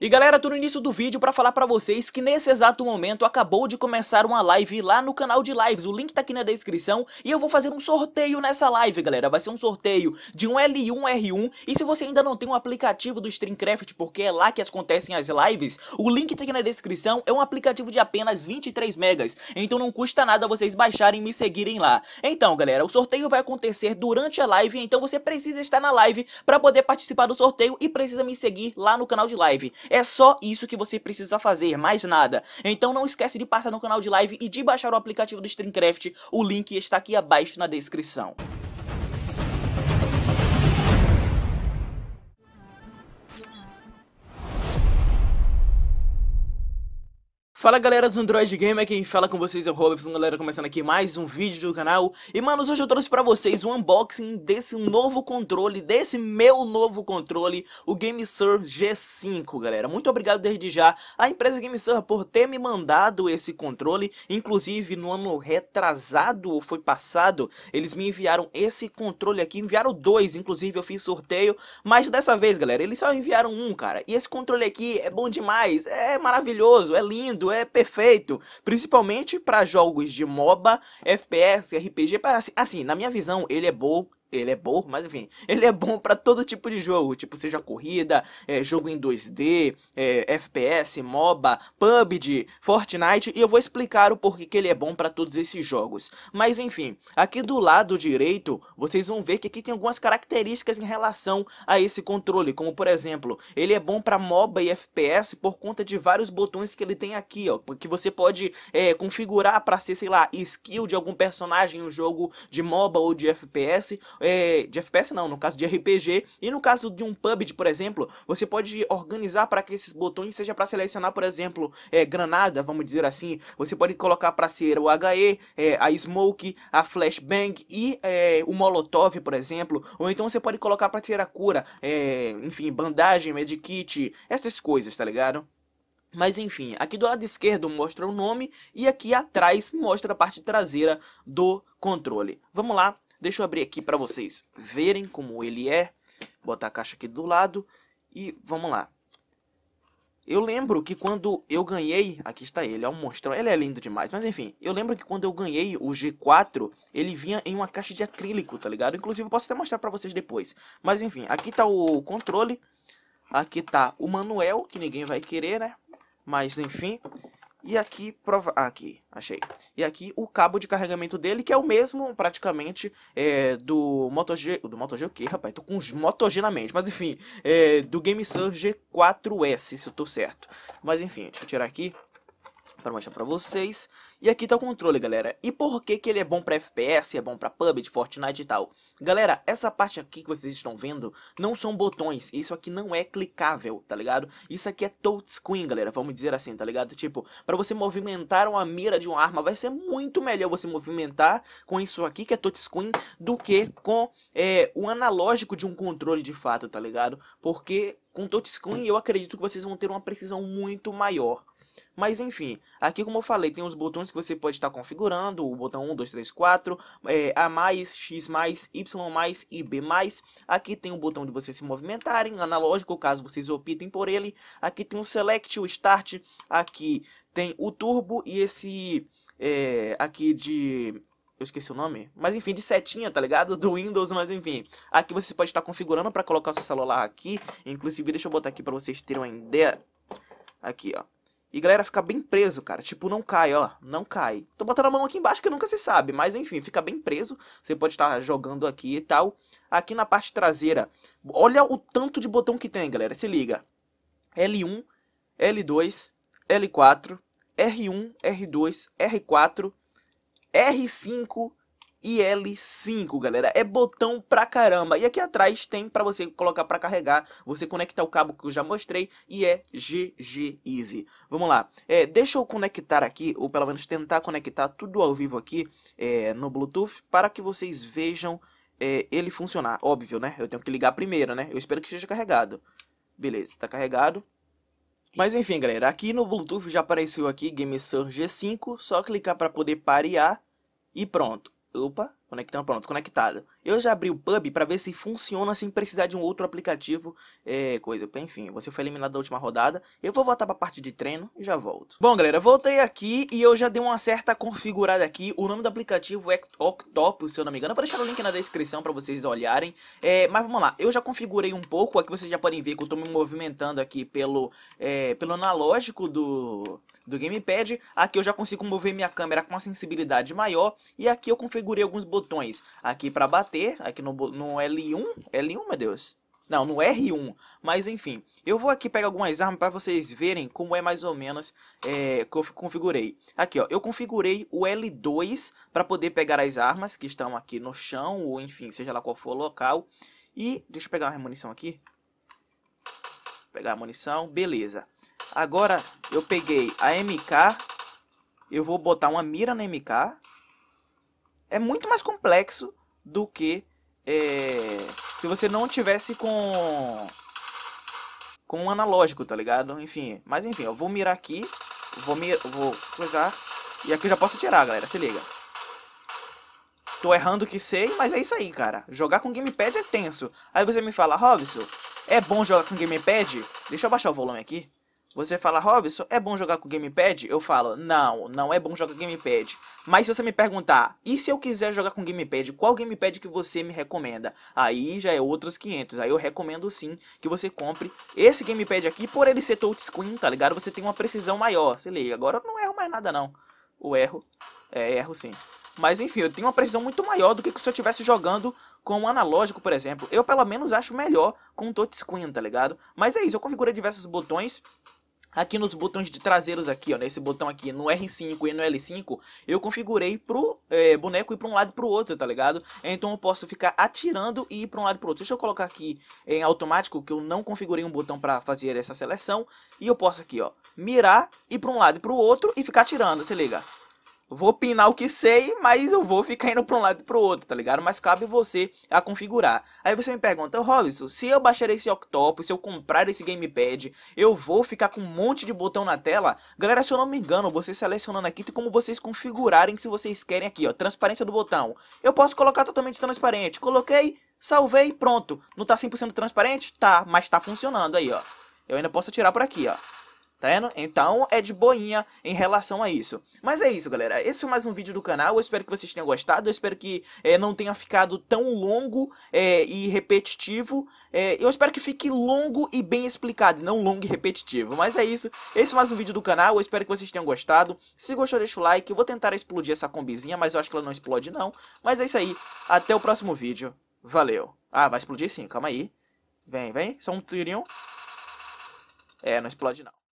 E galera, tô no início do vídeo para falar para vocês que nesse exato momento acabou de começar uma live lá no canal de lives, o link tá aqui na descrição e eu vou fazer um sorteio nessa live galera, vai ser um sorteio de um L1R1 e se você ainda não tem um aplicativo do Streamcraft porque é lá que acontecem as lives, o link tá aqui na descrição, é um aplicativo de apenas 23 megas, então não custa nada vocês baixarem e me seguirem lá. Então galera, o sorteio vai acontecer durante a live, então você precisa estar na live para poder participar do sorteio e precisa me seguir lá no canal de live. É só isso que você precisa fazer, mais nada. Então não esquece de passar no canal de live e de baixar o aplicativo do Streamcraft, o link está aqui abaixo na descrição. Fala galera do Android Gamer, quem fala com vocês é o Robson, galera, começando aqui mais um vídeo do canal E manos, hoje eu trouxe pra vocês o um unboxing desse novo controle, desse meu novo controle, o GameSir G5, galera Muito obrigado desde já à empresa GameSir por ter me mandado esse controle Inclusive no ano retrasado, ou foi passado, eles me enviaram esse controle aqui, enviaram dois, inclusive eu fiz sorteio Mas dessa vez galera, eles só enviaram um, cara, e esse controle aqui é bom demais, é maravilhoso, é lindo, é perfeito, principalmente para jogos de MOBA, FPS, RPG, assim, assim, na minha visão, ele é bom ele é bom, mas enfim, ele é bom para todo tipo de jogo, tipo seja corrida, é, jogo em 2D, é, FPS, MOBA, PUBG, Fortnite, e eu vou explicar o porquê que ele é bom para todos esses jogos. Mas enfim, aqui do lado direito, vocês vão ver que aqui tem algumas características em relação a esse controle, como por exemplo, ele é bom para MOBA e FPS por conta de vários botões que ele tem aqui, ó, que você pode é, configurar para ser, sei lá, skill de algum personagem em um jogo de MOBA ou de FPS, é, de FPS não, no caso de RPG, e no caso de um PUBG, por exemplo, você pode organizar para que esses botões seja para selecionar, por exemplo, é, granada, vamos dizer assim, você pode colocar para ser o HE, é, a smoke, a flashbang e é, o molotov, por exemplo, ou então você pode colocar para ser a cura, é, enfim, bandagem, medkit, essas coisas, tá ligado? Mas enfim, aqui do lado esquerdo mostra o nome e aqui atrás mostra a parte traseira do controle. Vamos lá Deixa eu abrir aqui para vocês verem como ele é. Botar a caixa aqui do lado e vamos lá. Eu lembro que quando eu ganhei, aqui está ele, é um monstrão, ele é lindo demais, mas enfim, eu lembro que quando eu ganhei o G4, ele vinha em uma caixa de acrílico, tá ligado? Inclusive eu posso até mostrar pra vocês depois, mas enfim, aqui tá o controle, aqui tá o manual, que ninguém vai querer, né? Mas enfim, e aqui, prova... Ah, aqui, achei. E aqui o cabo de carregamento dele, que é o mesmo praticamente é, do Moto G... Do Moto G o quê, rapaz? Tô com os Moto G na mente, mas enfim. É, do GameSun G4S, se eu tô certo. Mas enfim, deixa eu tirar aqui para mostrar para vocês. E aqui tá o controle, galera. E por que que ele é bom pra FPS, é bom pra PUBG, Fortnite e tal? Galera, essa parte aqui que vocês estão vendo não são botões, isso aqui não é clicável, tá ligado? Isso aqui é touchscreen, galera, vamos dizer assim, tá ligado? Tipo, pra você movimentar uma mira de uma arma, vai ser muito melhor você movimentar com isso aqui, que é touchscreen, do que com é, o analógico de um controle de fato, tá ligado? Porque com touchscreen eu acredito que vocês vão ter uma precisão muito maior. Mas enfim, aqui como eu falei, tem os botões que você pode estar configurando, o botão 1, 2, 3, 4, é, A mais, X mais, Y mais e B mais. Aqui tem o botão de vocês se movimentarem, analógico, caso vocês optem por ele. Aqui tem o Select, o Start, aqui tem o Turbo e esse é, aqui de eu esqueci o nome, mas enfim, de setinha, tá ligado? Do Windows, mas enfim. Aqui você pode estar configurando para colocar o seu celular aqui. Inclusive, deixa eu botar aqui para vocês terem uma ideia. Aqui, ó. E galera fica bem preso, cara. Tipo, não cai, ó. Não cai. Tô botando a mão aqui embaixo que nunca se sabe. Mas enfim, fica bem preso. Você pode estar jogando aqui e tal. Aqui na parte traseira. Olha o tanto de botão que tem, galera. Se liga. L1, L2, L4, R1, R2, R4, R5, e L5, galera. É botão pra caramba. E aqui atrás tem pra você colocar pra carregar, você conectar o cabo que eu já mostrei e é GG Easy. Vamos lá. É, deixa eu conectar aqui, ou pelo menos tentar conectar tudo ao vivo aqui é, no Bluetooth para que vocês vejam é, ele funcionar. Óbvio, né? Eu tenho que ligar primeiro, né? Eu espero que esteja carregado. Beleza, tá carregado. Mas enfim, galera, aqui no Bluetooth já apareceu aqui GameSur G5, só clicar para poder parear e pronto. Opa! Conectando, pronto, conectado. Eu já abri o Pub para ver se funciona sem precisar de um outro aplicativo, é, coisa. Enfim, você foi eliminado da última rodada. Eu vou voltar para a parte de treino e já volto. Bom, galera, voltei aqui e eu já dei uma certa configurada aqui. O nome do aplicativo é Octopus, se eu não me engano. Eu vou deixar o link na descrição para vocês olharem. É, mas vamos lá, eu já configurei um pouco. Aqui vocês já podem ver que eu estou me movimentando aqui pelo, é, pelo analógico do, do gamepad. Aqui eu já consigo mover minha câmera com uma sensibilidade maior. E aqui eu configurei alguns botões botões aqui para bater, aqui no, no L1, L1, meu Deus, não, no R1, mas enfim, eu vou aqui pegar algumas armas para vocês verem como é mais ou menos é, que eu configurei. Aqui ó, eu configurei o L2 para poder pegar as armas que estão aqui no chão, ou enfim, seja lá qual for o local. E, deixa eu pegar uma munição aqui. pegar a munição, beleza. Agora eu peguei a MK, eu vou botar uma mira na MK, é muito mais complexo do que é, se você não tivesse com com um analógico, tá ligado? Enfim, mas enfim, eu vou mirar aqui, vou mir, vou coisar e aqui eu já posso tirar, galera, se liga. Tô errando que sei, mas é isso aí, cara. Jogar com gamepad é tenso. Aí você me fala, Robson, é bom jogar com gamepad? Deixa eu baixar o volume aqui. Você fala, Robson, é bom jogar com gamepad? Eu falo, não, não é bom jogar gamepad. Mas se você me perguntar, e se eu quiser jogar com gamepad, qual gamepad que você me recomenda? Aí já é outros 500, aí eu recomendo sim que você compre esse gamepad aqui, por ele ser touchscreen, tá ligado? Você tem uma precisão maior, se liga, agora eu não erro mais nada não. O erro, é, erro sim. Mas enfim, eu tenho uma precisão muito maior do que se eu estivesse jogando com um analógico, por exemplo. Eu pelo menos acho melhor com um touchscreen, tá ligado? Mas é isso, eu configurei diversos botões aqui nos botões de traseiros aqui, ó, nesse né? botão aqui, no R5 e no L5, eu configurei pro é, boneco ir pra um lado e pro outro, tá ligado? Então eu posso ficar atirando e ir pra um lado e pro outro. Deixa eu colocar aqui em automático, que eu não configurei um botão para fazer essa seleção, e eu posso aqui, ó, mirar, ir pra um lado e pro outro e ficar atirando, se liga vou opinar o que sei, mas eu vou ficar indo para um lado e para o outro, tá ligado? Mas cabe você a configurar. Aí você me pergunta, Robson, se eu baixar esse Octopus, se eu comprar esse gamepad, eu vou ficar com um monte de botão na tela? Galera, se eu não me engano, vocês selecionando aqui tem como vocês configurarem se vocês querem aqui, ó, transparência do botão. Eu posso colocar totalmente transparente. Coloquei, salvei, pronto. Não tá 100% transparente? Tá, mas tá funcionando aí, ó. Eu ainda posso tirar por aqui, ó. Tá vendo? Então é de boinha em relação a isso. Mas é isso, galera. Esse foi mais um vídeo do canal. Eu espero que vocês tenham gostado. Eu espero que é, não tenha ficado tão longo é, e repetitivo. É, eu espero que fique longo e bem explicado, não longo e repetitivo. Mas é isso. Esse foi mais um vídeo do canal. Eu espero que vocês tenham gostado. Se gostou, deixa o like. Eu vou tentar explodir essa combizinha, mas eu acho que ela não explode não. Mas é isso aí. Até o próximo vídeo. Valeu. Ah, vai explodir sim. Calma aí. Vem, vem. Só um tirinho. É, não explode não.